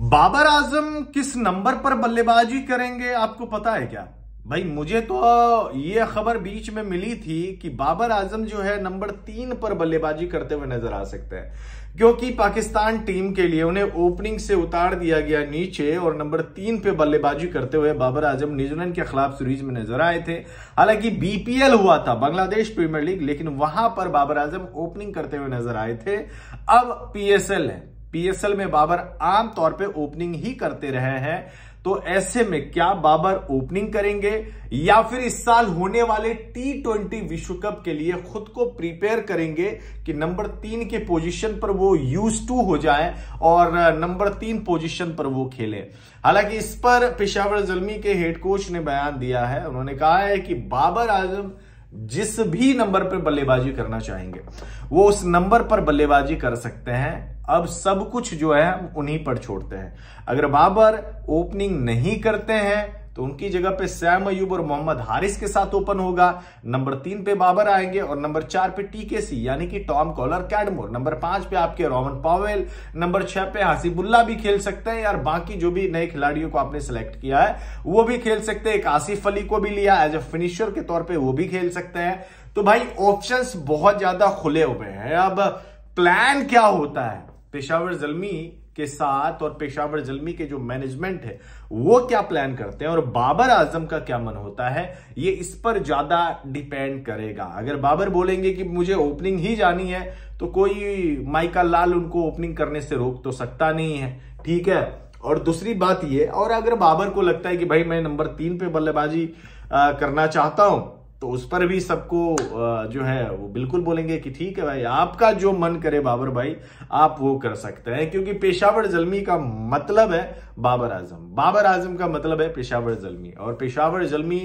बाबर आजम किस नंबर पर बल्लेबाजी करेंगे आपको पता है क्या भाई मुझे तो ये खबर बीच में मिली थी कि बाबर आजम जो है नंबर तीन पर बल्लेबाजी करते हुए नजर आ सकते हैं क्योंकि पाकिस्तान टीम के लिए उन्हें ओपनिंग से उतार दिया गया नीचे और नंबर तीन पे बल्लेबाजी करते हुए बाबर आजम न्यूजीलैंड के खिलाफ सीरीज में नजर आए थे हालांकि बीपीएल हुआ था बांग्लादेश प्रीमियर लीग लेकिन वहां पर बाबर आजम ओपनिंग करते हुए नजर आए थे अब पीएसएल है पीएसएल में बाबर आमतौर पे ओपनिंग ही करते रहे हैं तो ऐसे में क्या बाबर ओपनिंग करेंगे या फिर इस साल होने वाले टी ट्वेंटी विश्व कप के लिए खुद को प्रिपेयर करेंगे कि नंबर तीन के पोजीशन पर वो यूज टू हो जाए और नंबर तीन पोजीशन पर वो खेले हालांकि इस पर पेशावर जलमी के हेड कोच ने बयान दिया है उन्होंने कहा है कि बाबर आजम जिस भी नंबर पर बल्लेबाजी करना चाहेंगे वो उस नंबर पर बल्लेबाजी कर सकते हैं अब सब कुछ जो है हम उन्हीं पर छोड़ते हैं अगर बाबर ओपनिंग नहीं करते हैं तो उनकी जगह पे सैम अयूब और मोहम्मद हारिस के साथ ओपन होगा नंबर तीन पे बाबर आएंगे और नंबर चार पे टीके सी यानी कि टॉम कॉलर कैडमोर नंबर पांच पे आपके रोमन पावेल नंबर छह पे हासिबुल्ला भी खेल सकते हैं यार बाकी जो भी नए खिलाड़ियों को आपने सेलेक्ट किया है वो भी खेल सकते हैं एक आसिफ अली को भी लिया एज ए फिनिशर के तौर पर वो भी खेल सकते हैं तो भाई ऑप्शन बहुत ज्यादा खुले हुए हैं अब प्लान क्या होता है पेशावर जलमी के साथ और पेशावर जलमी के जो मैनेजमेंट है वो क्या प्लान करते हैं और बाबर आजम का क्या मन होता है ये इस पर ज्यादा डिपेंड करेगा अगर बाबर बोलेंगे कि मुझे ओपनिंग ही जानी है तो कोई माइका लाल उनको ओपनिंग करने से रोक तो सकता नहीं है ठीक है और दूसरी बात ये और अगर बाबर को लगता है कि भाई मैं नंबर तीन पे बल्लेबाजी करना चाहता हूं तो उस पर भी सबको जो है वो बिल्कुल बोलेंगे कि ठीक है भाई आपका जो मन करे बाबर भाई आप वो कर सकते हैं क्योंकि पेशावर जलमी का मतलब है बाबर आजम बाबर आजम का मतलब है पेशावर जलमी और पेशावर जलमी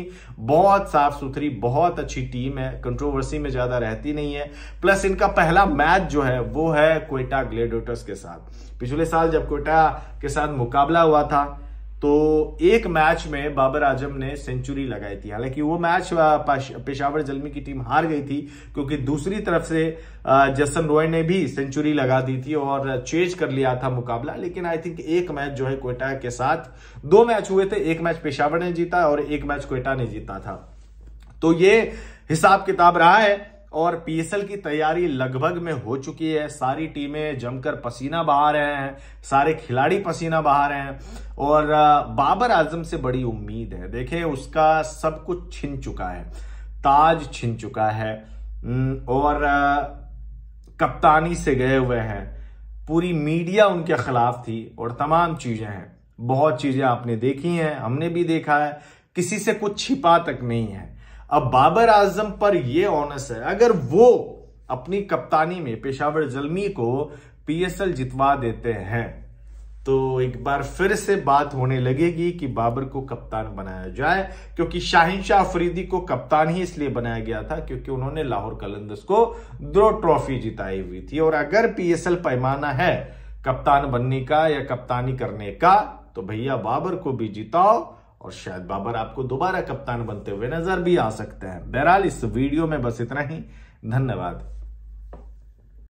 बहुत साफ सुथरी बहुत अच्छी टीम है कंट्रोवर्सी में ज्यादा रहती नहीं है प्लस इनका पहला मैच जो है वो है कोयटा ग्लेडोटर्स के साथ पिछले साल जब कोयटा के साथ मुकाबला हुआ था तो एक मैच में बाबर आजम ने सेंचुरी लगाई थी हालांकि वो मैच पेशावर जलमी की टीम हार गई थी क्योंकि दूसरी तरफ से जसन रॉय ने भी सेंचुरी लगा दी थी और चेंज कर लिया था मुकाबला लेकिन आई थिंक एक मैच जो है कोयटा के साथ दो मैच हुए थे एक मैच पेशावर ने जीता और एक मैच कोयटा ने जीता था तो ये हिसाब किताब रहा है और पीएसएल की तैयारी लगभग में हो चुकी है सारी टीमें जमकर पसीना बहा रहे हैं सारे खिलाड़ी पसीना बहा रहे हैं और बाबर आजम से बड़ी उम्मीद है देखें उसका सब कुछ छिन चुका है ताज छिन चुका है और कप्तानी से गए हुए हैं पूरी मीडिया उनके खिलाफ थी और तमाम चीज़ें हैं बहुत चीज़ें आपने देखी हैं हमने भी देखा है किसी से कुछ छिपा तक नहीं है अब बाबर आजम पर यह ऑनस है अगर वो अपनी कप्तानी में पेशावर जलमी को पीएसएल जितवा देते हैं तो एक बार फिर से बात होने लगेगी कि बाबर को कप्तान बनाया जाए क्योंकि शाहिन शाह अफरीदी को कप्तान ही इसलिए बनाया गया था क्योंकि उन्होंने लाहौर कलंदस को दो ट्रॉफी जिताई हुई थी और अगर पीएसएल पैमाना है कप्तान बनने का या कप्तानी करने का तो भैया बाबर को भी जिताओ और शायद बाबर आपको दोबारा कप्तान बनते हुए नजर भी आ सकते हैं बहरहाल इस वीडियो में बस इतना ही धन्यवाद